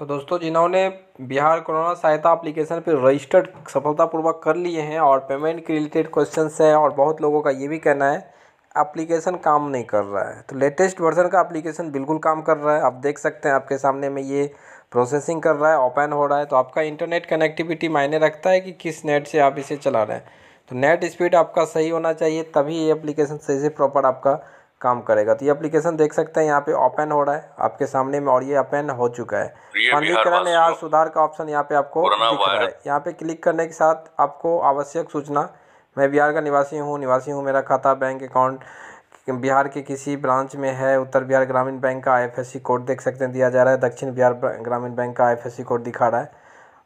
तो दोस्तों जिन्होंने बिहार कोरोना सहायता एप्लीकेशन पर रजिस्टर्ड सफलतापूर्वक कर लिए हैं और पेमेंट के रिलेटेड क्वेश्चन हैं और बहुत लोगों का ये भी कहना है एप्लीकेशन काम नहीं कर रहा है तो लेटेस्ट वर्जन का एप्लीकेशन बिल्कुल काम कर रहा है आप देख सकते हैं आपके सामने में ये प्रोसेसिंग कर रहा है ओपन हो रहा है तो आपका इंटरनेट कनेक्टिविटी मायने रखता है कि किस नेट से आप इसे चला रहे हैं तो नेट स्पीड आपका सही होना चाहिए तभी ये एप्लीकेशन सही से प्रॉपर आपका काम करेगा तो ये एप्लीकेशन देख सकते हैं यहाँ पे ओपन हो रहा है आपके सामने में और ये ओपन हो चुका है तो पंजीकरण या सुधार का ऑप्शन यहाँ पे आपको दिख रहा है यहाँ पे क्लिक करने के साथ आपको आवश्यक सूचना मैं बिहार का निवासी हूँ निवासी हूँ मेरा खाता बैंक अकाउंट बिहार के किसी ब्रांच में है उत्तर बिहार ग्रामीण बैंक का आई कोड देख सकते हैं दिया जा रहा है दक्षिण बिहार ग्रामीण बैंक का आई कोड दिखा रहा है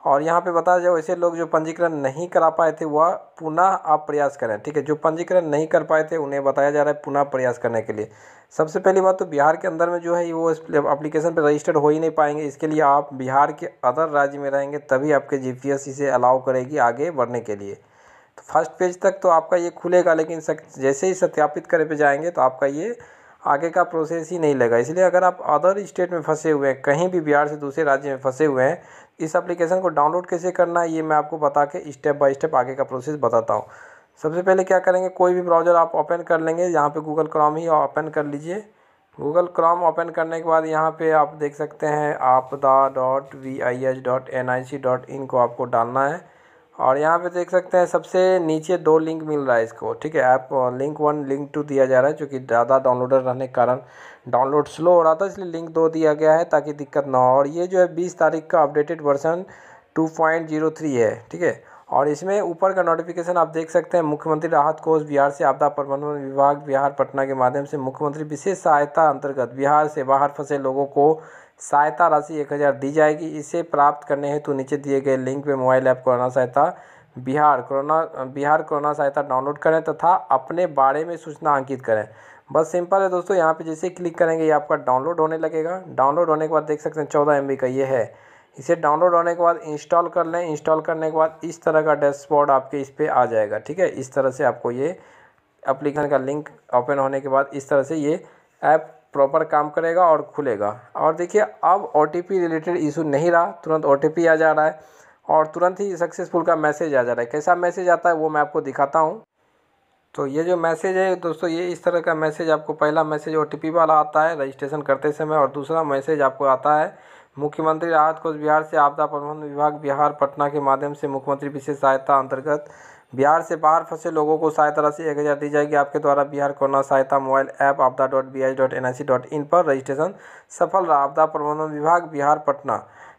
और यहाँ पे बताया जाए वैसे लोग जो पंजीकरण नहीं करा पाए थे वह पुनः आप प्रयास करें ठीक है जो पंजीकरण नहीं कर पाए थे उन्हें बताया जा रहा है पुनः प्रयास करने के लिए सबसे पहली बात तो बिहार के अंदर में जो है वो एप्लीकेशन पे रजिस्टर्ड हो ही नहीं पाएंगे इसके लिए आप बिहार के अदर राज्य में रहेंगे तभी आपके जी इसे अलाउ करेगी आगे बढ़ने के लिए तो फर्स्ट पेज तक तो आपका ये खुलेगा लेकिन जैसे ही सत्यापित करे पे जाएंगे तो आपका ये आगे का प्रोसेस ही नहीं लगा इसलिए अगर आप अदर स्टेट में फंसे हुए हैं कहीं भी बिहार से दूसरे राज्य में फंसे हुए हैं इस एप्लीकेशन को डाउनलोड कैसे करना है ये मैं आपको बता के स्टेप बाय स्टेप आगे का प्रोसेस बताता हूँ सबसे पहले क्या करेंगे कोई भी ब्राउज़र आप ओपन कर लेंगे यहाँ पे गूगल क्रॉम ही ओपन कर लीजिए गूगल क्रॉम ओपन करने के बाद यहाँ पे आप देख सकते हैं Aapda dot V I H dot N I C dot in को आपको डालना है और यहाँ पे देख सकते हैं सबसे नीचे दो लिंक मिल रहा है इसको ठीक है app link one link two दिया जा रहा है क्योंकि ज़्यादा डाउनलोडर रहने के कारण डाउनलोड स्लो हो रहा था इसलिए लिंक दो दिया गया है ताकि दिक्कत ना हो और ये जो है बीस तारीख का updated version two point zero three है ठीक है और इसमें ऊपर का नोटिफिकेशन आप देख सकते हैं मुख्यमंत्री राहत कोष बिहार से आपदा प्रबंधन विभाग बिहार पटना के माध्यम से मुख्यमंत्री विशेष सहायता अंतर्गत बिहार से बाहर फंसे लोगों को सहायता राशि एक हज़ार दी जाएगी इसे प्राप्त करने हेतु नीचे दिए गए लिंक पर mobile app corona Sahayata Bihar corona Bihar corona Sahayata download करें तथा अपने बारे में सूचना अंकित करें बस सिंपल है दोस्तों यहाँ पे जैसे क्लिक करेंगे ये आपका डाउनलोड होने लगेगा डाउनलोड होने के बाद देख सकते हैं चौदह एम का ये है इसे डाउनलोड होने के बाद इंस्टॉल कर लें इंस्टॉल करने के बाद इस तरह का डैशबोर्ड आपके इस पर आ जाएगा ठीक है इस तरह से आपको ये अप्लीकेशन का लिंक ओपन होने के बाद इस तरह से ये ऐप प्रॉपर काम करेगा और खुलेगा और देखिए अब ओ रिलेटेड इशू नहीं रहा तुरंत ओ आ जा रहा है और तुरंत ही सक्सेसफुल का मैसेज आ जा रहा है कैसा मैसेज आता है वो मैं आपको दिखाता हूँ तो ये जो मैसेज है दोस्तों ये इस तरह का मैसेज आपको पहला मैसेज ओ वाला आता है रजिस्ट्रेशन करते समय और दूसरा मैसेज आपको आता है मुख्यमंत्री राहत कोष बिहार से आपदा प्रबंधन विभाग बिहार पटना के माध्यम से मुख्यमंत्री विशेष सहायता अंतर्गत बिहार से बाहर फंसे लोगों को सहायता राशि एक हज़ार दी जाएगी आपके द्वारा Bihar corona Sahayata mobile app Aapda dot B I dot N I C dot in पर रजिस्ट्रेशन सफल रहा आपदा प्रबंधन विभाग बिहार पटना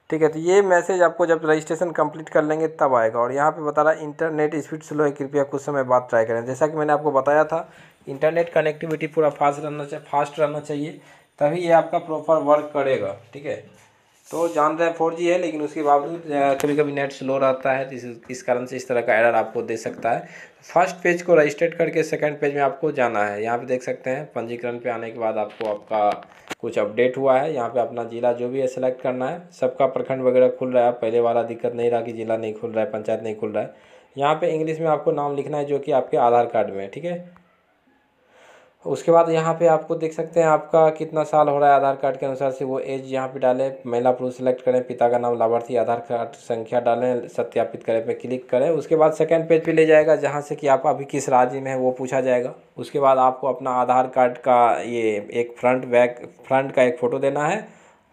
ठीक है तो ये मैसेज आपको जब रजिस्ट्रेशन कंप्लीट कर लेंगे तब आएगा और यहाँ पे बता रहा है इंटरनेट स्पीड स्लो है कृपया कुछ समय बाद ट्राई करें जैसा कि मैंने आपको बताया था इंटरनेट कनेक्टिविटी पूरा फास्ट रहना चाहिए फास्ट रहना चाहिए तभी ये आपका प्रॉपर वर्क करेगा ठीक है तो जान रहे हैं फोर है लेकिन उसके बावजूद कभी कभी नेट स्लो रहता है इस इस कारण से इस तरह का एरर आपको दे सकता है फर्स्ट पेज को रजिस्टर्ड करके सेकंड पेज में आपको जाना है यहाँ पे देख सकते हैं पंजीकरण पे आने के बाद आपको आपका कुछ अपडेट हुआ है यहाँ पे अपना ज़िला जो भी है सेलेक्ट करना है सबका प्रखंड वगैरह खुल रहा है पहले वाला दिक्कत नहीं रहा कि ज़िला नहीं खुल रहा है पंचायत नहीं खुल रहा है यहाँ पर इंग्लिश में आपको नाम लिखना है जो कि आपके आधार कार्ड में ठीक है उसके बाद यहाँ पे आपको देख सकते हैं आपका कितना साल हो रहा है आधार कार्ड के अनुसार से वो एज यहाँ पे डालें महिला पुरुष सेलेक्ट करें पिता का नाम लाभार्थी आधार कार्ड संख्या डालें सत्यापित करें पे क्लिक करें उसके बाद सेकंड पेज पे ले जाएगा जहाँ से कि आप अभी किस राज्य में है वो पूछा जाएगा उसके बाद आपको अपना आधार कार्ड का ये एक फ्रंट बैक फ्रंट का एक फ़ोटो देना है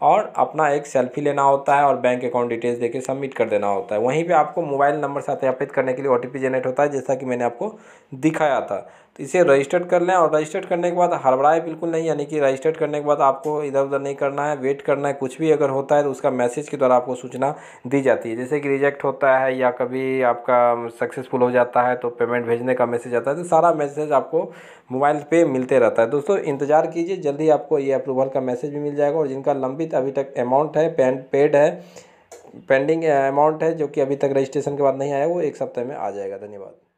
और अपना एक सेल्फी लेना होता है और बैंक अकाउंट डिटेल्स देके सबमिट कर देना होता है वहीं पे आपको मोबाइल नंबर सत्यापित करने के लिए ओ जनरेट होता है जैसा कि मैंने आपको दिखाया था तो इसे रजिस्टर्ड कर लें और रजिस्टर्ड करने के बाद हड़बड़ाए बिल्कुल नहीं यानी कि रजिस्टर्ड करने के बाद आपको इधर उधर नहीं करना है वेट करना है कुछ भी अगर होता है तो उसका मैसेज के द्वारा आपको सूचना दी जाती है जैसे कि रिजेक्ट होता है या कभी आपका सक्सेसफुल हो जाता है तो पेमेंट भेजने का मैसेज आता है तो सारा मैसेज आपको मोबाइल पर मिलते रहता है दोस्तों इंतज़ार कीजिए जल्दी आपको ये अप्रूवल का मैसेज भी मिल जाएगा और जिनका लंबित संबंधित अभी तक अमाउंट है पेन पेड है पेंडिंग अमाउंट है जो कि अभी तक रजिस्ट्रेशन के बाद नहीं आया वो एक सप्ताह में आ जाएगा धन्यवाद